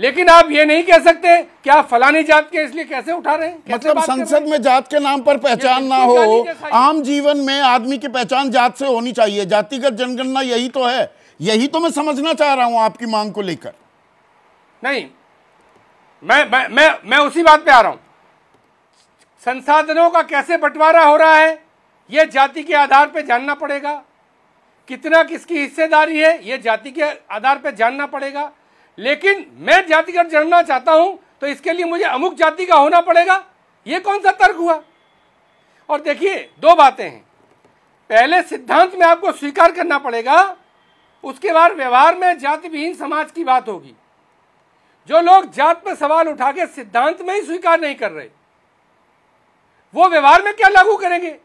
लेकिन आप ये नहीं कह सकते कि आप फलानी जात के इसलिए कैसे उठा रहे हैं मतलब संसद में जात के नाम पर पहचान ना हो आम जीवन में आदमी की पहचान जात से होनी चाहिए जातिगत जनगणना यही तो है यही तो मैं समझना चाह रहा हूं आपकी मांग को लेकर नहीं मैं मैं मैं, मैं उसी बात पे आ रहा हूं संसाधनों का कैसे बंटवारा हो रहा है यह जाति के आधार पर जानना पड़ेगा कितना किसकी हिस्सेदारी है यह जाति के आधार पर जानना पड़ेगा लेकिन मैं जातिगत जनना चाहता हूं तो इसके लिए मुझे अमुक जाति का होना पड़ेगा ये कौन सा तर्क हुआ और देखिए दो बातें हैं पहले सिद्धांत में आपको स्वीकार करना पड़ेगा उसके बाद व्यवहार में जाति विहीन समाज की बात होगी जो लोग जात पर सवाल उठा के सिद्धांत में ही स्वीकार नहीं कर रहे वो व्यवहार में क्या लागू करेंगे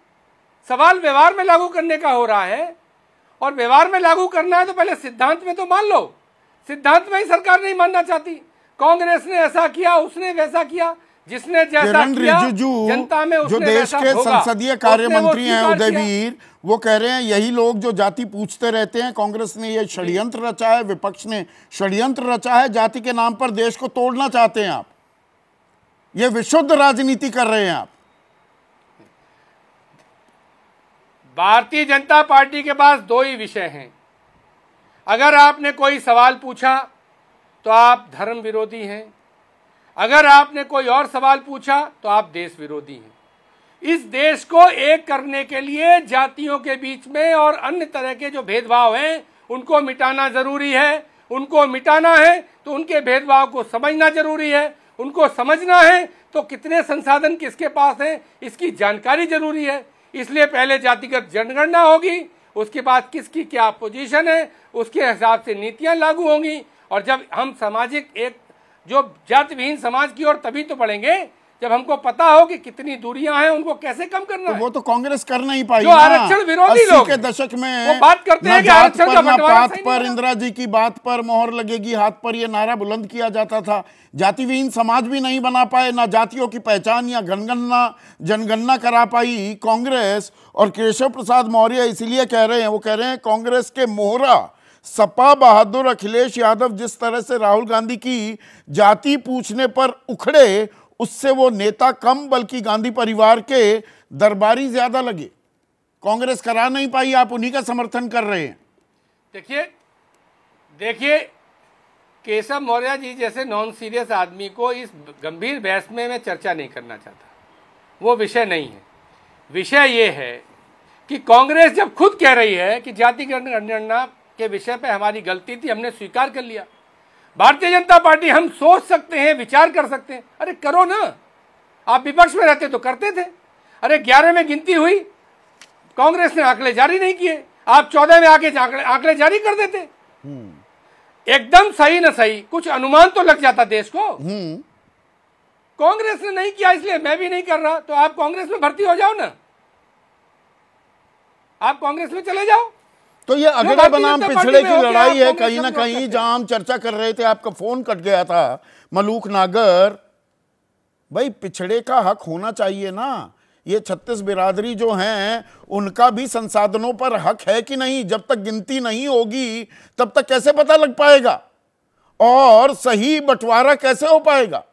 सवाल व्यवहार में लागू करने का हो रहा है और व्यवहार में लागू करना है तो पहले सिद्धांत में तो मान लो सिद्धांत में ही सरकार नहीं मानना चाहती कांग्रेस ने ऐसा किया उसने वैसा किया जिसने जैसा किया जनता में उसने जो देश के संसदीय कार्य मंत्री हैं उदयवीर वो कह रहे हैं यही लोग जो जाति पूछते रहते हैं कांग्रेस ने ये षड्यंत्र रचा है विपक्ष ने षड्यंत्र रचा है जाति के नाम पर देश को तोड़ना चाहते हैं आप ये विशुद्ध राजनीति कर रहे हैं आप भारतीय जनता पार्टी के पास दो ही विषय हैं अगर आपने कोई सवाल पूछा तो आप धर्म विरोधी हैं अगर आपने कोई और सवाल पूछा तो आप देश विरोधी हैं इस देश को एक करने के लिए जातियों के बीच में और अन्य तरह के जो भेदभाव हैं उनको मिटाना जरूरी है उनको मिटाना है तो उनके भेदभाव को समझना जरूरी है उनको समझना है तो कितने संसाधन किसके पास हैं इसकी जानकारी जरूरी है इसलिए पहले जातिगत जनगणना होगी उसके बाद किसकी क्या पोजीशन है उसके हिसाब से नीतियां लागू होंगी और जब हम सामाजिक एक जो जातिविहीन समाज की ओर तभी तो बढ़ेंगे जब हमको पता हो कि कितनी दूरियां हैं उनको कैसे कम करना तो वो तो कांग्रेस कर नहीं पाई आरक्षण विरोधी लोग के दशक में वो बात करते हैं कि आरक्षण का बंटवारा पर, पर इंदिरा जी की बात पर मोहर लगेगी हाथ पर ये नारा बुलंद किया जाता था जातिविहीन समाज भी नहीं बना पाए ना जातियों की पहचान या गणगणना जनगणना करा पाई कांग्रेस और केशव प्रसाद मौर्य इसीलिए कह रहे हैं वो कह रहे हैं कांग्रेस के मोहरा सपा बहादुर अखिलेश यादव जिस तरह से राहुल गांधी की जाति पूछने पर उखड़े उससे वो नेता कम बल्कि गांधी परिवार के दरबारी ज्यादा लगे कांग्रेस करा नहीं पाई आप उन्हीं का समर्थन कर रहे हैं देखिए देखिए केशव मौर्य जी जैसे नॉन सीरियस आदमी को इस गंभीर बहस में मैं चर्चा नहीं करना चाहता वो विषय नहीं है विषय ये है कि कांग्रेस जब खुद कह रही है कि जाति जनगणना के विषय पर हमारी गलती थी हमने स्वीकार कर लिया भारतीय जनता पार्टी हम सोच सकते हैं विचार कर सकते हैं अरे करो ना आप विपक्ष में रहते तो करते थे अरे ग्यारह में गिनती हुई कांग्रेस ने आंकड़े जारी नहीं किए आप चौदह में आके आंकड़े जारी कर देते हम्म। एकदम सही ना सही कुछ अनुमान तो लग जाता देश को हम्म। कांग्रेस ने नहीं किया इसलिए मैं भी नहीं कर रहा तो आप कांग्रेस में भर्ती हो जाओ ना आप कांग्रेस में चले जाओ तो ये अगड़े बनाम तो पिछड़े की लड़ाई है कहीं ना कहीं जहां हम चर्चा कर रहे थे आपका फोन कट गया था मलूक नागर भाई पिछड़े का हक होना चाहिए ना ये छत्तीस बिरादरी जो हैं उनका भी संसाधनों पर हक है कि नहीं जब तक गिनती नहीं होगी तब तक कैसे पता लग पाएगा और सही बंटवारा कैसे हो पाएगा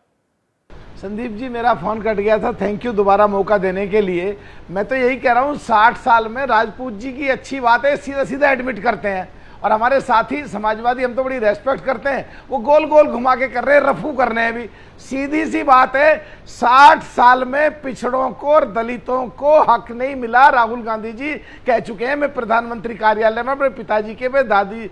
संदीप जी मेरा फ़ोन कट गया था थैंक यू दोबारा मौका देने के लिए मैं तो यही कह रहा हूँ साठ साल में राजपूत जी की अच्छी बात है सीधा सीधा एडमिट करते हैं और हमारे साथी समाजवादी हम तो बड़ी रेस्पेक्ट करते हैं वो गोल गोल घुमा के कर रहे हैं रफू कर रहे हैं भी सीधी सी बात है साठ साल में पिछड़ों को और दलितों को हक नहीं मिला राहुल गांधी जी कह चुके हैं मैं प्रधानमंत्री कार्यालय में अपने पिताजी के पे दादी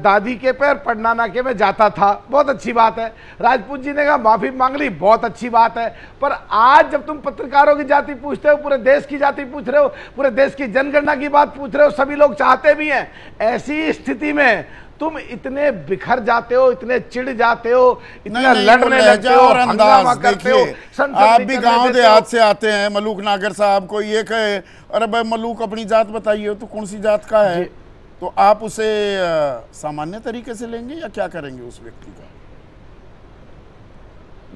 दादी के पे और पड़नाना के में जाता था बहुत अच्छी बात है राजपूत जी ने कहा माफ़ी मांग ली बहुत अच्छी बात है पर आज जब तुम पत्रकारों की जाति पूछते हो पूरे देश की जाति पूछ रहे हो पूरे देश की जनगणना की बात पूछ रहे हो सभी लोग चाहते भी हैं ऐसी स्थिति में तुम इतने बिखर जाते हो इतने चिढ़ जाते हो इतना लड़ने लगते हो हंगामा करते हो आप भी गांव देहात से आते हैं मलूक नागर साहब को ये कहे अरे भाई मलूक अपनी जात बताइए तो कौन सी जात का है तो आप उसे सामान्य तरीके से लेंगे या क्या करेंगे उस व्यक्ति का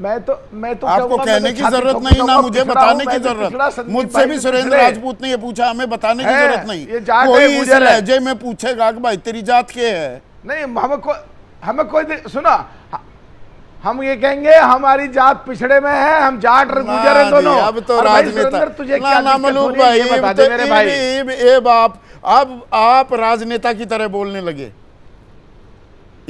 मैं तो मैं तो आपको कहने की जरूरत तो नहीं ना मुझे बताने की तो जरूरत मुझसे भी सुरेंद्र राजपूत ने ये पूछा हमें बताने की जरूरत नहीं कोई इस लहजे में पूछेगा कि भाई तेरी जात के है नहीं हमें को, हमें कोई सुना हम ये कहेंगे हमारी जात पिछड़े में है हम जाट गुजर दोनों अब तो राजनेता तुझे क्या ना मलूक भाई बता तो दे मेरे भाई ये इब आप अब आप राजनेता की तरह बोलने लगे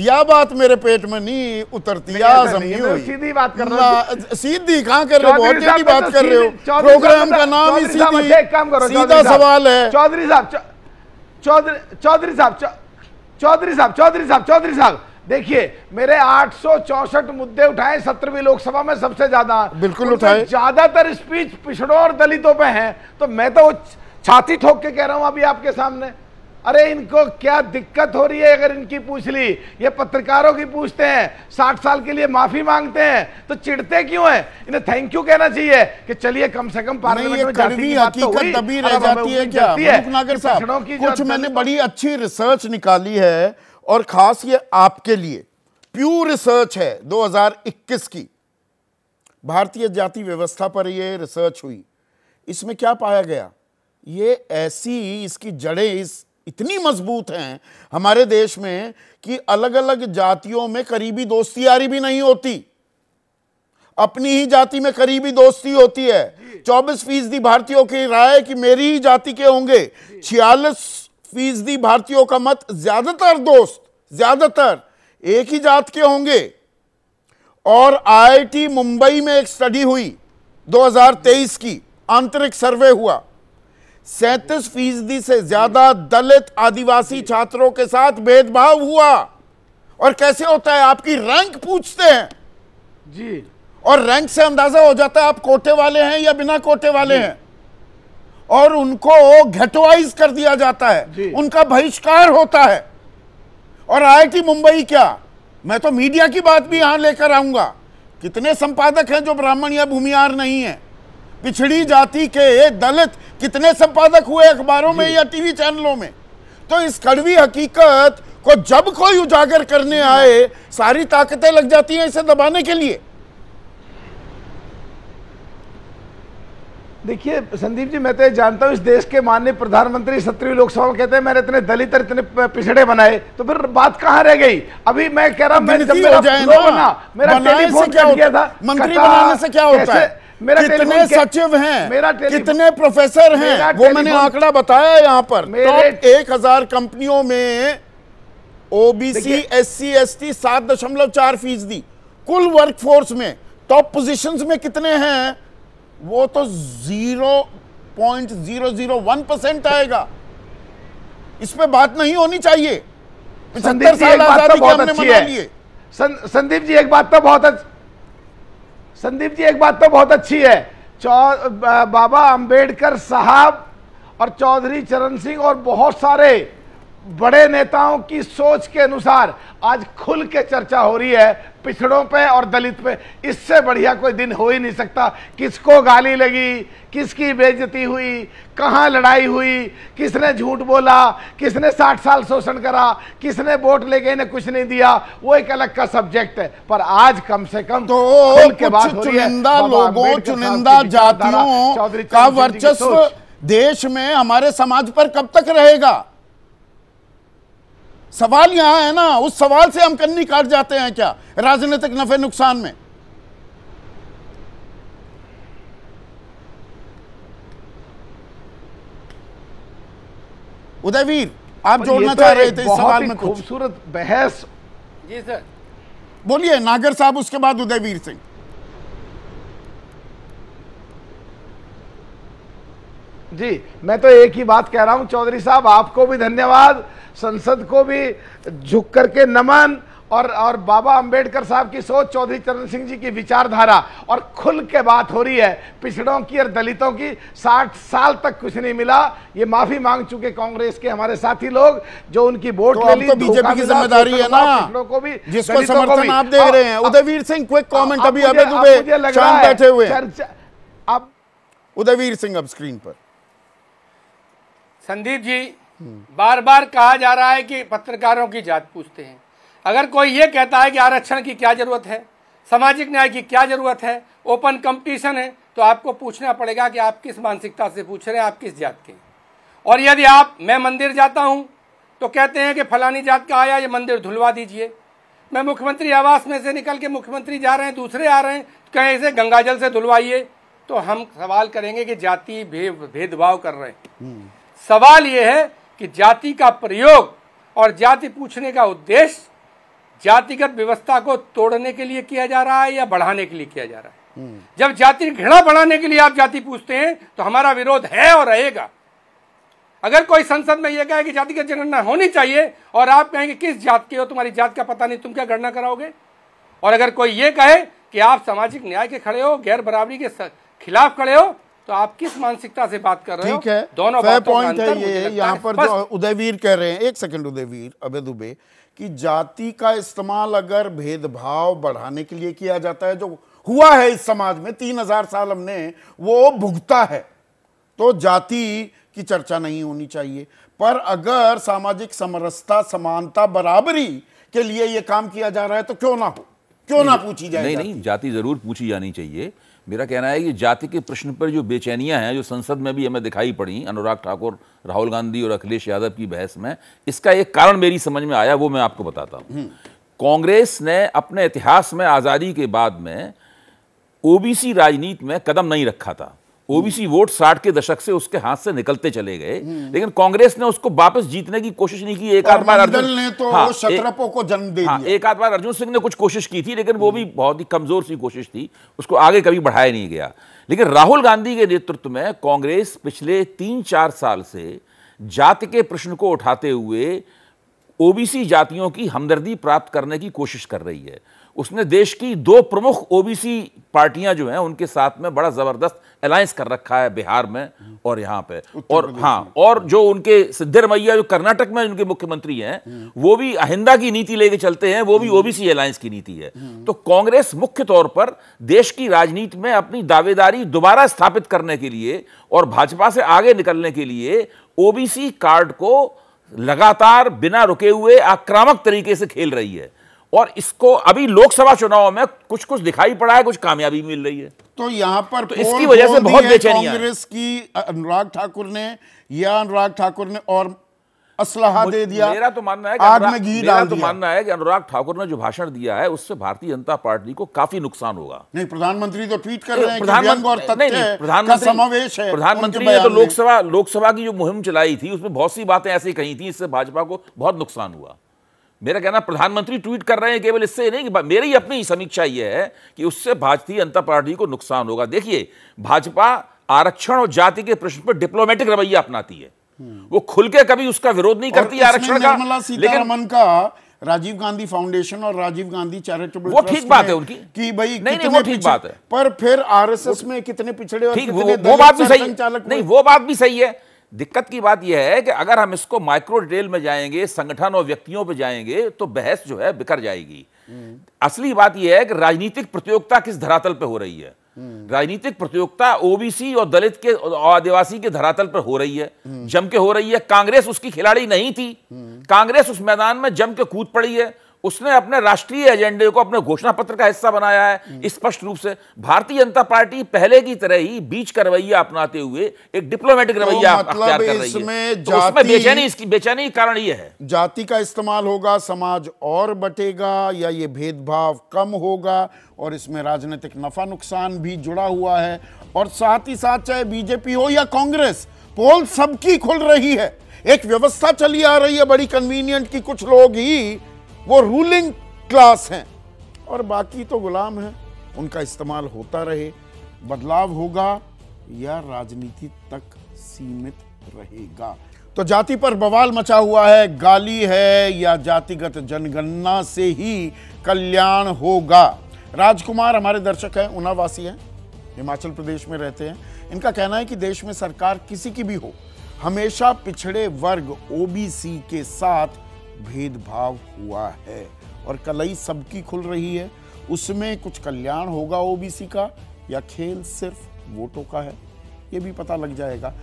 या बात मेरे पेट में नहीं उतरती नहीं, नहीं हुई। सीधी बात कर रहा हूँ सीधी कहाँ कर रहे हो बहुत की तो बात कर रहे हो प्रोग्राम तो का नाम ही सीधी अच्छा, सीधा सवाल है चौधरी साहब चौधरी चौधरी साहब चौधरी साहब चौधरी साहब चौधरी साहब देखिए मेरे आठ मुद्दे उठाए सत्रहवीं लोकसभा में सबसे ज्यादा बिल्कुल उठाए ज्यादातर स्पीच पिछड़ों और दलितों पे हैं तो मैं तो छाती ठोक के कह रहा हूं अभी आपके सामने अरे इनको क्या दिक्कत हो रही है अगर इनकी पूछ ली ये पत्रकारों की पूछते हैं साठ साल के लिए माफी मांगते हैं तो चिढ़ते क्यों हैं इन्हें थैंक यू कहना चाहिए कि चलिए कम से कम तो कुछ मैंने बड़ी अच्छी रिसर्च निकाली है और खास ये आपके लिए प्यू रिसर्च है 2021 की भारतीय जाति व्यवस्था पर यह रिसर्च हुई इसमें क्या पाया गया ये ऐसी इसकी जड़ें इस इतनी मजबूत हैं हमारे देश में कि अलग अलग जातियों में करीबी दोस्ती यारी भी नहीं होती अपनी ही जाति में करीबी दोस्ती होती है चौबीस फीसदी भारतीयों की राय कि मेरी ही जाति के होंगे छियालीस फीसदी भारतीयों का मत ज्यादातर दोस्त ज्यादातर एक ही जात के होंगे और आईआईटी मुंबई में एक स्टडी हुई 2023 की आंतरिक सर्वे हुआ सैतीस फीसदी से ज्यादा दलित आदिवासी छात्रों के साथ भेदभाव हुआ और कैसे होता है आपकी रैंक पूछते हैं जी और रैंक से अंदाजा हो जाता है आप कोटे वाले हैं या बिना कोटे वाले हैं और उनको घटवाइज कर दिया जाता है उनका बहिष्कार होता है और आईआईटी मुंबई क्या मैं तो मीडिया की बात भी यहां लेकर आऊंगा कितने संपादक हैं जो ब्राह्मण या भूमिहार नहीं है पिछड़ी जाति के दलित कितने संपादक हुए अखबारों में या टीवी चैनलों में तो इस कड़वी हकीकत को जब कोई उजागर करने आए सारी ताकतें लग जाती हैं इसे दबाने के लिए देखिए संदीप जी मैं तो जानता हूँ इस देश के माननीय प्रधानमंत्री सत्रवी लोकसभा में कहते हैं मैंने इतने दलित और इतने पिछड़े बनाए तो फिर बात कहाँ रह गई अभी मैं कह रहा मैं जब मेरा बना मेरा टेलीफोन कट गया था मंत्री बनाने से क्या होता है मेरा कितने सचिव हैं मेरा कितने प्रोफेसर हैं वो मैंने आंकड़ा बताया यहाँ पर एक हजार कंपनियों में ओबीसी एससी एसटी सात दशमलव चार फीसदी कुल वर्कफोर्स में टॉप पोजीशंस में कितने हैं वो तो zero point zero zero one percent आएगा इस पर बात नहीं होनी चाहिए तो संदीप जी एक बात तो बहुत अच्छी है संदीप जी एक बात तो बहुत अच्छी संदीप जी एक बात तो बहुत अच्छी है चौ बाबा अंबेडकर साहब और चौधरी चरण सिंह और बहुत सारे बड़े नेताओं की सोच के अनुसार आज खुल के चर्चा हो रही है पिछड़ों पे और दलित पे इससे बढ़िया कोई दिन हो ही नहीं सकता किसको गाली लगी किसकी बेजती हुई कहाँ लड़ाई हुई किसने झूठ बोला किसने साठ साल शोषण करा किसने वोट ले गए ने कुछ नहीं दिया वो एक अलग का सब्जेक्ट है पर आज कम से कम तो के बाद चुनिंदा लोगों चुनिंदा जातियों का वर्चस्व देश में हमारे समाज पर कब तक रहेगा सवाल यहां है ना उस सवाल से हम कन्नी काट जाते हैं क्या राजनीतिक नफे नुकसान में उदयवीर आप जोड़ना तो चाह रहे थे इस सवाल में खूबसूरत बहस जी सर बोलिए नागर साहब उसके बाद उदयवीर सिंह जी मैं तो एक ही बात कह रहा हूं चौधरी साहब आपको भी धन्यवाद संसद को भी झुक करके नमन और और बाबा अंबेडकर साहब की सोच चौधरी चरण सिंह जी की विचारधारा और खुल के बात हो रही है पिछड़ों की और दलितों की 60 साल तक कुछ नहीं मिला ये माफी मांग चुके कांग्रेस के हमारे साथी लोग जो उनकी वोट तो ले तो बीजेपी की जिम्मेदारी है ना को भी जिसको समर्थन आप दे रहे हैं उदयवीर सिंह क्विक कॉमेंट अभी बैठे हुए अब उदयवीर सिंह अब स्क्रीन पर संदीप जी बार बार कहा जा रहा है कि पत्रकारों की जात पूछते हैं अगर कोई ये कहता है कि आरक्षण की क्या जरूरत है सामाजिक न्याय की क्या जरूरत है ओपन कंपटीशन है तो आपको पूछना पड़ेगा कि आप किस मानसिकता से पूछ रहे हैं आप किस जात के और यदि आप मैं मंदिर जाता हूँ तो कहते हैं कि फलानी जात का आया ये मंदिर धुलवा दीजिए मैं मुख्यमंत्री आवास में से निकल के मुख्यमंत्री जा रहे हैं दूसरे आ रहे हैं तो कहें इसे गंगाजल से धुलवाइए तो हम सवाल करेंगे कि जाति भेदभाव कर रहे हैं सवाल यह है कि जाति का प्रयोग और जाति पूछने का उद्देश्य जातिगत व्यवस्था को तोड़ने के लिए किया जा रहा है या बढ़ाने के लिए किया जा रहा है हम्म। जब जाति घृणा बढ़ाने के लिए आप जाति पूछते हैं तो हमारा विरोध है और रहेगा अगर कोई संसद में यह कहे कि जातिगत जनगणना होनी चाहिए और आप कहेंगे किस जात के हो तुम्हारी जात का पता नहीं तुम क्या गणना कराओगे और अगर कोई ये कहे कि आप सामाजिक न्याय के खड़े हो गैर बराबरी के खिलाफ खड़े हो तो आप किस मानसिकता से बात कर रहे हैं ठीक है दोनों पॉइंट है ये यहाँ पर जो उदयवीर कह रहे हैं एक सेकंड उदयवीर अबे दुबे कि जाति का इस्तेमाल अगर भेदभाव बढ़ाने के लिए किया जाता है जो हुआ है इस समाज में तीन हजार साल हमने वो भुगता है तो जाति की चर्चा नहीं होनी चाहिए पर अगर सामाजिक समरसता समानता बराबरी के लिए ये काम किया जा रहा है तो क्यों ना हो क्यों ना पूछी जाए नहीं नहीं जाति जरूर पूछी जानी चाहिए मेरा कहना है कि जाति के प्रश्न पर जो बेचैनियां हैं जो संसद में भी हमें दिखाई पड़ी अनुराग ठाकुर राहुल गांधी और अखिलेश यादव की बहस में इसका एक कारण मेरी समझ में आया वो मैं आपको बताता हूँ हम्म। कांग्रेस ने अपने इतिहास में आज़ादी के बाद में ओबीसी राजनीति में कदम नहीं रखा था ओबीसी वोट साठ के दशक से उसके हाथ से निकलते चले गए लेकिन कांग्रेस ने उसको वापस जीतने की कोशिश नहीं की एक आध बार अर्जुन ने तो हाँ, को जन्म दे हाँ, एक आध बार अर्जुन सिंह ने कुछ कोशिश की थी लेकिन वो भी बहुत ही कमजोर सी कोशिश थी उसको आगे कभी बढ़ाया नहीं गया लेकिन राहुल गांधी के नेतृत्व में कांग्रेस पिछले तीन चार साल से जाति के प्रश्न को उठाते हुए ओबीसी जातियों की हमदर्दी प्राप्त करने की कोशिश कर रही है उसने देश की दो प्रमुख ओबीसी पार्टियां जो हैं उनके साथ में बड़ा ज़बरदस्त अलायंस कर रखा है बिहार में और यहां पे और हाँ और जो उनके सिद्धरमैया जो कर्नाटक में उनके मुख्यमंत्री हैं वो भी अहिंदा की नीति लेके चलते हैं वो भी ओबीसी अलायंस की नीति है तो कांग्रेस मुख्य तौर पर देश की राजनीति में अपनी दावेदारी दोबारा स्थापित करने के लिए और भाजपा से आगे निकलने के लिए ओबीसी कार्ड को लगातार बिना रुके हुए आक्रामक तरीके से खेल रही है और इसको अभी लोकसभा चुनाव में कुछ कुछ दिखाई पड़ा है कुछ कामयाबी मिल रही है तो यहाँ पर तो इसकी वजह से बहुत बेचैनी कांग्रेस की अनुराग ठाकुर ने या अनुराग ठाकुर ने और असलाहा दे दिया मेरा तो मानना है कि आग में घी डाल तो मानना है कि अनुराग ठाकुर ने जो भाषण दिया है उससे भारतीय जनता पार्टी को काफी नुकसान होगा नहीं प्रधानमंत्री तो ट्वीट कर रहे हैं प्रधानमंत्री समावेश है प्रधानमंत्री ने तो लोकसभा लोकसभा की जो मुहिम चलाई थी उसमें बहुत सी बातें ऐसी कही थी इससे भाजपा को बहुत नुकसान हुआ मेरा कहना प्रधानमंत्री ट्वीट कर रहे हैं केवल इससे नहीं कि मेरी अपनी समीक्षा यह है कि उससे भारतीय जनता पार्टी को नुकसान होगा देखिए भाजपा आरक्षण और जाति के प्रश्न पर डिप्लोमेटिक रवैया अपनाती है हम्म। वो खुल के कभी उसका विरोध नहीं करती आरक्षण का लेकिन का राजीव गांधी फाउंडेशन और राजीव गांधी चैरिटेबल वो ठीक बात है उनकी कि भाई नहीं नहीं वो ठीक बात है पर फिर आरएसएस में कितने पिछड़े और कितने वो, वो बात भी सही नहीं वो बात भी सही है दिक्कत की बात यह है कि अगर हम इसको माइक्रो डिटेल में जाएंगे संगठन और व्यक्तियों पर जाएंगे तो बहस जो है बिखर जाएगी हम्म। असली बात यह है कि राजनीतिक प्रतियोगिता किस धरातल पर हो रही है हम्म। राजनीतिक प्रतियोगिता ओबीसी और दलित के और आदिवासी के धरातल पर हो रही है हम्म। जम के हो रही है कांग्रेस उसकी खिलाड़ी नहीं थी कांग्रेस उस मैदान में जम के कूद पड़ी है उसने अपने राष्ट्रीय एजेंडे को अपने घोषणा पत्र का हिस्सा बनाया है स्पष्ट रूप से भारतीय जनता पार्टी पहले की तरह ही बीच का रवैया अपनाते हुए एक डिप्लोमेटिक तो रवैया मतलब कर रही है तो उसमें बेचैनी इसकी बेचैनी कारण ये है जाति का इस्तेमाल होगा समाज और बटेगा या ये भेदभाव कम होगा और इसमें राजनीतिक नफा नुकसान भी जुड़ा हुआ है और साथ ही साथ चाहे बीजेपी हो या कांग्रेस पोल सबकी खुल रही है एक व्यवस्था चली आ रही है बड़ी कन्वीनियंट की कुछ लोग ही वो रूलिंग क्लास हैं और बाकी तो गुलाम हैं उनका इस्तेमाल होता रहे बदलाव होगा या राजनीति तक सीमित रहेगा तो जाति पर बवाल मचा हुआ है गाली है या जातिगत जनगणना से ही कल्याण होगा राजकुमार हमारे दर्शक हैं ऊनावासी हैं हिमाचल प्रदेश में रहते हैं इनका कहना है कि देश में सरकार किसी की भी हो हमेशा पिछड़े वर्ग ओबीसी के साथ भेदभाव हुआ है और कलई सबकी खुल रही है उसमें कुछ कल्याण होगा ओबीसी का या खेल सिर्फ वोटों का है ये भी पता लग जाएगा